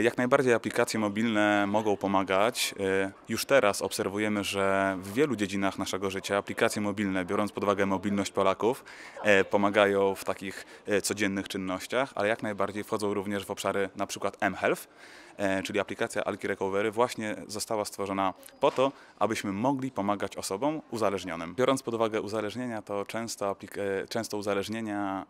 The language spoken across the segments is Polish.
Jak najbardziej aplikacje mobilne mogą pomagać. Y, już teraz obserwujemy, że w wielu dziedzinach naszego życia aplikacje mobilne, biorąc pod uwagę mobilność Polaków, y, pomagają w takich y, codziennych czynnościach, ale jak najbardziej wchodzą również w obszary na przykład mHealth, czyli aplikacja Alki Recovery właśnie została stworzona po to, abyśmy mogli pomagać osobom uzależnionym. Biorąc pod uwagę uzależnienia, to często, często uzależnienia,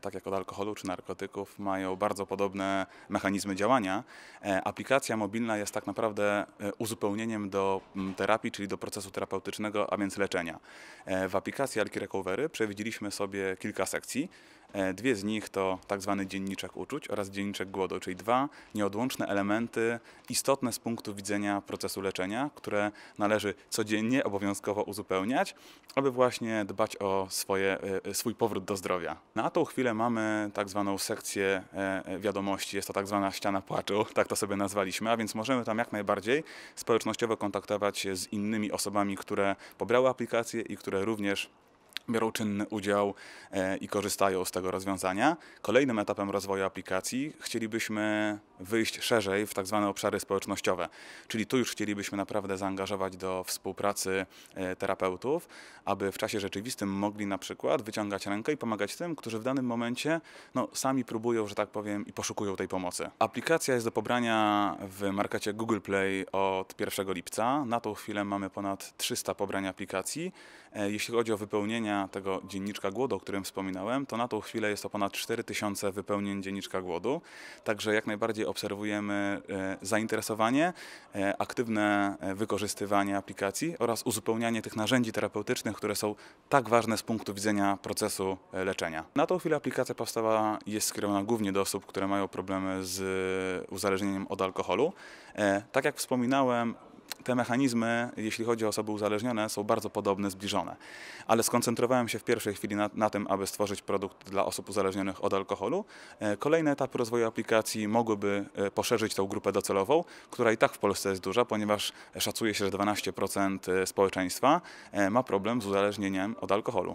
tak jak od alkoholu czy narkotyków, mają bardzo podobne mechanizmy działania, E, aplikacja mobilna jest tak naprawdę e, uzupełnieniem do mm, terapii, czyli do procesu terapeutycznego, a więc leczenia. E, w aplikacji Alki Recovery przewidzieliśmy sobie kilka sekcji. E, dwie z nich to tzw. Tak dzienniczek uczuć oraz dzienniczek głodu, czyli dwa nieodłączne elementy istotne z punktu widzenia procesu leczenia, które należy codziennie obowiązkowo uzupełniać, aby właśnie dbać o swoje, e, e, swój powrót do zdrowia. Na tą chwilę mamy tzw. Tak sekcję wiadomości, jest to tzw. Tak ściana płaczu, tak to sobie nazwaliśmy, a więc możemy tam jak najbardziej społecznościowo kontaktować się z innymi osobami, które pobrały aplikację i które również biorą czynny udział e, i korzystają z tego rozwiązania. Kolejnym etapem rozwoju aplikacji chcielibyśmy wyjść szerzej w tak zwane obszary społecznościowe. Czyli tu już chcielibyśmy naprawdę zaangażować do współpracy e, terapeutów, aby w czasie rzeczywistym mogli na przykład wyciągać rękę i pomagać tym, którzy w danym momencie no, sami próbują, że tak powiem, i poszukują tej pomocy. Aplikacja jest do pobrania w markecie Google Play od 1 lipca. Na tą chwilę mamy ponad 300 pobrań aplikacji. E, jeśli chodzi o wypełnienia tego dzienniczka głodu, o którym wspominałem, to na tą chwilę jest to ponad 4000 wypełnień dzienniczka głodu. Także jak najbardziej bardziej obserwujemy e, zainteresowanie, e, aktywne e, wykorzystywanie aplikacji oraz uzupełnianie tych narzędzi terapeutycznych, które są tak ważne z punktu widzenia procesu leczenia. Na tą chwilę aplikacja powstała jest skierowana głównie do osób, które mają problemy z uzależnieniem od alkoholu. Tak jak wspominałem, te mechanizmy, jeśli chodzi o osoby uzależnione, są bardzo podobne, zbliżone. Ale skoncentrowałem się w pierwszej chwili na, na tym, aby stworzyć produkt dla osób uzależnionych od alkoholu. E, Kolejne etapy rozwoju aplikacji mogłyby e, poszerzyć tą grupę docelową, która i tak w Polsce jest duża, ponieważ szacuje się, że 12% e, społeczeństwa ma problem z uzależnieniem od alkoholu.